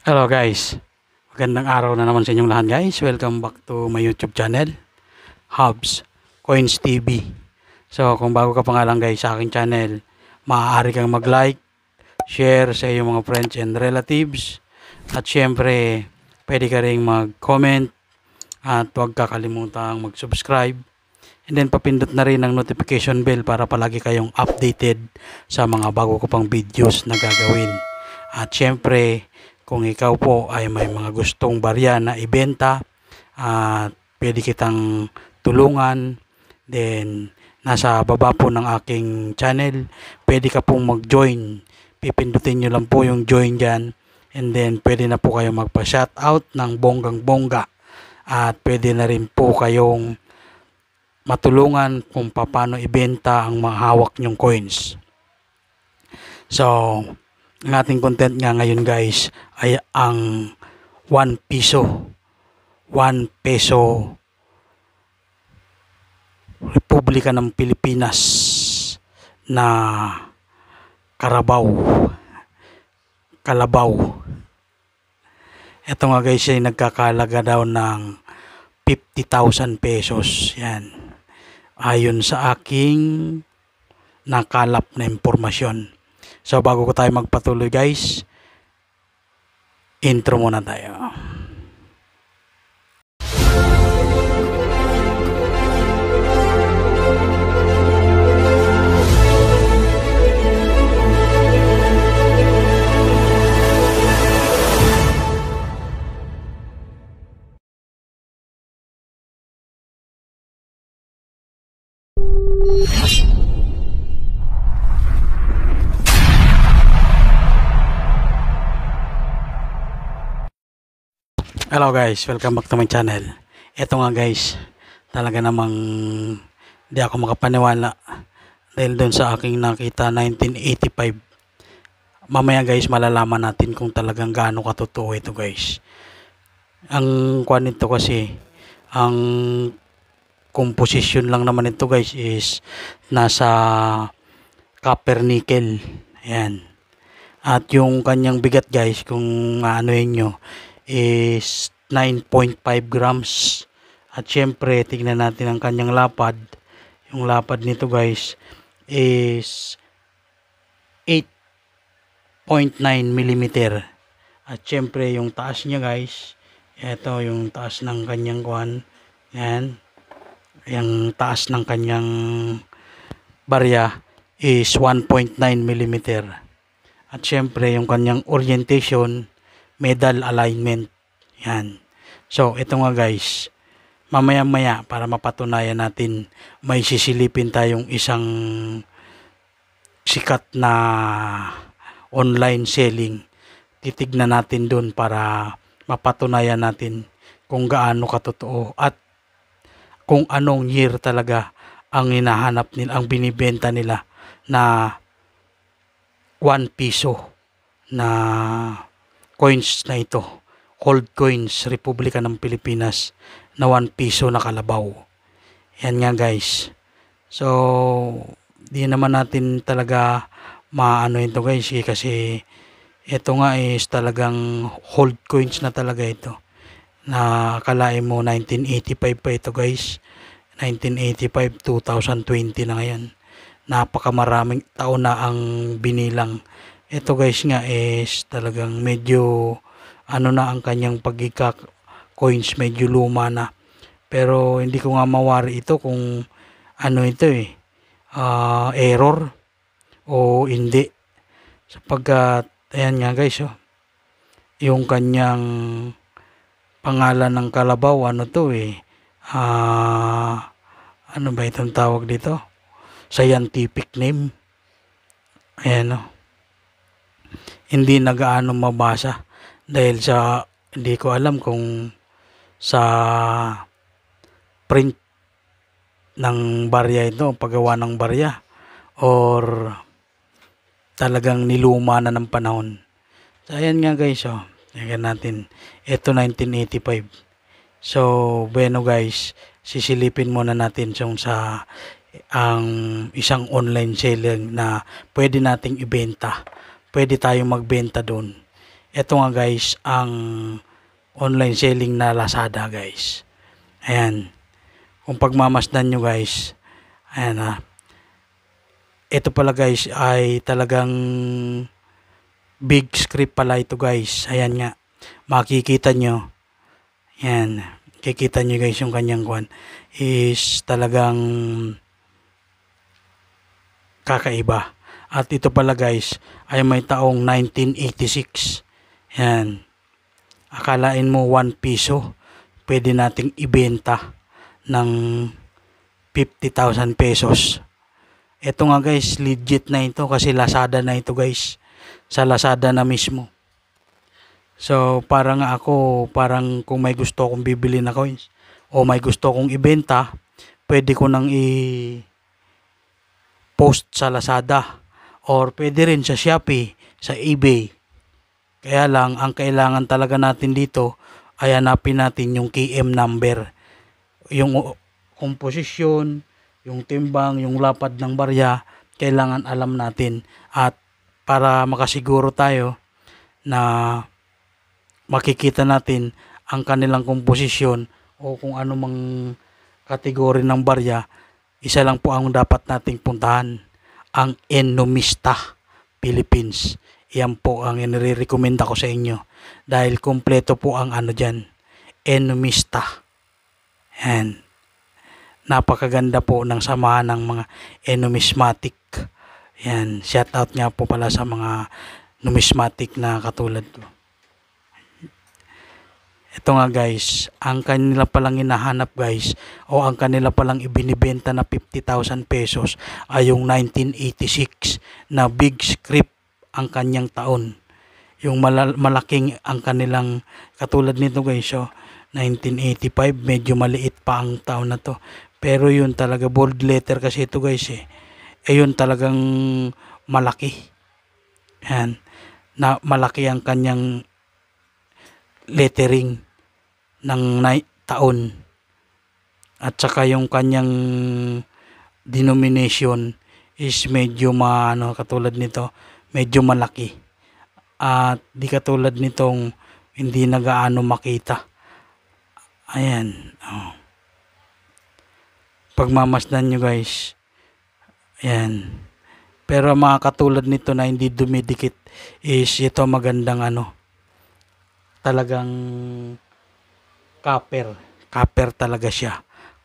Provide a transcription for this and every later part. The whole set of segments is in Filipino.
Hello guys, magandang araw na naman sa inyong lahat guys. Welcome back to my YouTube channel, Hubs Coins TV. So kung bago ka pa nga lang guys sa aking channel, maaari kang mag-like, share sa iyong mga friends and relatives. At syempre, pwede ka rin mag-comment at huwag kakalimutang mag-subscribe. And then papindot na rin ang notification bell para palagi kayong updated sa mga bago ko pang videos na gagawin. At syempre, kung ikaw po ay may mga gustong barya na ibenta at uh, pwede kitang tulungan, then nasa baba po ng aking channel, pwede ka pong mag-join. Pipindutin nyo lang po yung join dyan and then pwede na po kayo magpa-shoutout ng bonggang-bongga at pwede na rin po kayong matulungan kung paano ibenta ang mga hawak nyong coins. So, ang ating content nga ngayon guys ay ang 1 piso. 1 peso Republika ng Pilipinas na Karabaw. Kalabaw. Ito nga guys ay nagkakalaga daw ng 50,000 pesos. Yan. Ayon sa aking nakalap na impormasyon. So bago ko tayo magpatuloy guys, intro muna tayo. Hello guys, welcome back to my channel. Ito nga guys, talaga namang di ako makapaniwala dahil doon sa aking nakita 1985. Mamaya guys, malalaman natin kung talagang gaano katotoo ito guys. Ang kwan nito kasi, ang composition lang naman ito guys is nasa copper nickel. Ayan. At yung kanyang bigat guys, kung ano yun nyo, is 9.5 grams. At syempre, tingnan natin ang kanyang lapad. Yung lapad nito guys is 8.9 mm. At syempre, yung taas niya guys, eto yung taas ng kanyang kuhan. Yan. Yung taas ng kanyang barya is 1.9 mm. At syempre, yung kanyang orientation medal alignment. Yan. So, ito nga guys. Mamaya-maya para mapatunayan natin may sisilipin tayong isang sikat na online selling. Titignan natin doon para mapatunayan natin kung gaano katotoo at kung anong year talaga ang hinahanap nila, ang binibenta nila na 1 piso na coins na ito, gold coins, Republika ng Pilipinas na 1 piso na kalabaw. Yan nga guys. So, di naman natin talaga maano ito guys eh, kasi ito nga is talagang hold coins na talaga ito. Na kalain mo 1985 pa ito guys. 1985, 2020 na ngayon napakamaraming taon na ang binilang ito guys nga is eh, talagang medyo ano na ang kanyang pagika coins medyo luma na pero hindi ko nga mawari ito kung ano ito eh uh, error o hindi sapagkat ayan nga guys oh yung kanyang pangalan ng kalabaw ano to eh uh, ano ba itong tawag dito scientific name ayan oh hindi nagaano mabasa dahil sa hindi ko alam kung sa print ng barya ito, paggawa ng barya or talagang niluma na ng panahon. So ayan nga guys, oh. Tingnan natin. Ito 1985. So, bueno guys, sisilipin muna natin yung sa ang isang online selling na pwede nating ibenta pwede tayong magbenta doon. Ito nga guys, ang online selling na Lazada guys. Ayan. Kung pagmamasdan nyo guys, ayan ha. Ah. Ito pala guys ay talagang big script pala ito guys. Ayan nga. Makikita nyo. Ayan. Kikita nyo guys yung kanyang kwan. Is talagang kakaiba. At ito pala guys ay may taong 1986. Yan. Akalain mo 1 piso pwede nating ibenta ng 50,000 pesos. Ito nga guys, legit na ito kasi Lazada na ito guys. Sa Lazada na mismo. So, parang ako, parang kung may gusto akong bibili na coins o may gusto akong ibenta, pwede ko nang i-post sa Lazada or pwede rin sa Shopee, sa eBay. Kaya lang, ang kailangan talaga natin dito ay hanapin natin yung KM number. Yung komposisyon, yung timbang, yung lapad ng barya, kailangan alam natin. At para makasiguro tayo na makikita natin ang kanilang komposisyon o kung anumang kategory ng barya, isa lang po ang dapat nating puntahan ang Enomista Philippines. Yan po ang inirekomenda ko sa inyo dahil kumpleto po ang ano diyan Enomista. And napakaganda po ng samahan ng mga Enomismatic. Yan, shout out nga po pala sa mga numismatic na katulad ko. Ito nga guys, ang kanila palang hinahanap guys o ang kanila palang ibinibenta na 50,000 pesos ay yung 1986 na big script ang kanyang taon. Yung malaking ang kanilang katulad nito guys, so 1985 medyo maliit pa ang taon na to. Pero yun talaga bold letter kasi ito guys eh. Ayun eh, talagang malaki. Yan. Na malaki ang kanyang lettering ng taon at saka yung kanyang denomination is medyo maano katulad nito medyo malaki at di katulad nitong hindi nagaano makita ayan oh. pagmamasdan nyo guys ayan pero mga katulad nito na hindi dumidikit is ito magandang ano talagang copper. Copper talaga siya.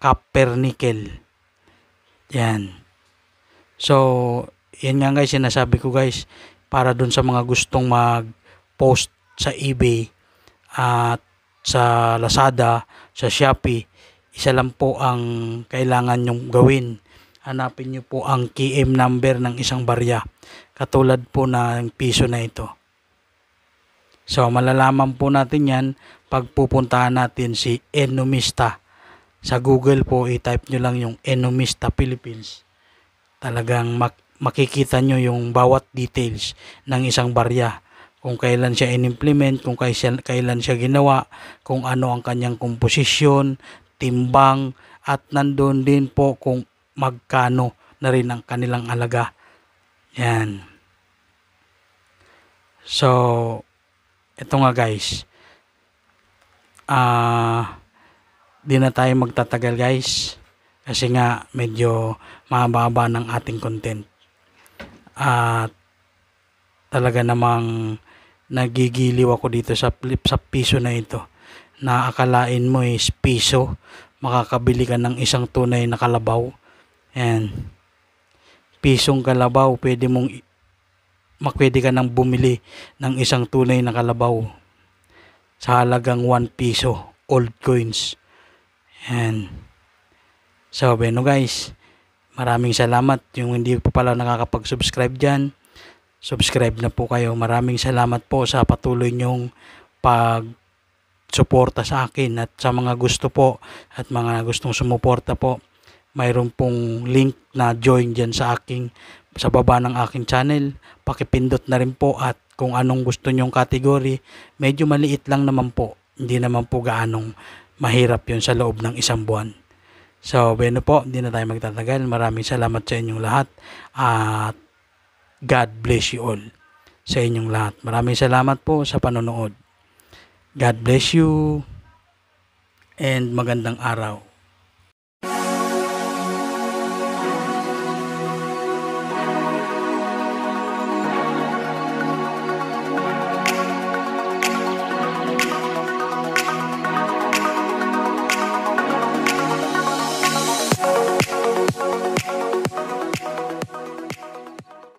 Copper nickel. Yan. So, yan nga guys, sinasabi ko guys, para dun sa mga gustong mag-post sa eBay at sa Lazada, sa Shopee, isa lang po ang kailangan nyong gawin. Hanapin nyo po ang KM number ng isang barya. Katulad po ng piso na ito. So malalaman po natin yan pag pupuntahan natin si Enomista. Sa Google po i-type nyo lang yung Enomista Philippines. Talagang mak makikita nyo yung bawat details ng isang barya. Kung kailan siya in-implement, kung kailan siya ginawa, kung ano ang kanyang komposisyon, timbang, at nandoon din po kung magkano na rin ang kanilang alaga. Yan. So, ito nga guys. Ah, uh, di na tayo magtatagal guys. Kasi nga medyo mahaba ng ating content. At uh, talaga namang nagigiliw ako dito sa flip sa piso na ito. Na akalain mo is eh, piso, makakabili ka ng isang tunay na kalabaw. And pisong kalabaw, pwede mong makpwede ka nang bumili ng isang tunay na kalabaw sa halagang 1 piso old coins. And so bueno guys, maraming salamat yung hindi po pala nakakapag-subscribe dyan. Subscribe na po kayo. Maraming salamat po sa patuloy nyong pag suporta sa akin at sa mga gusto po at mga gustong sumuporta po mayroon pong link na join dyan sa aking sa baba ng aking channel pakipindot na rin po at kung anong gusto nyong category medyo maliit lang naman po hindi naman po gaanong mahirap yon sa loob ng isang buwan so bueno po hindi na tayo magtatagal maraming salamat sa inyong lahat at God bless you all sa inyong lahat maraming salamat po sa panonood God bless you and magandang araw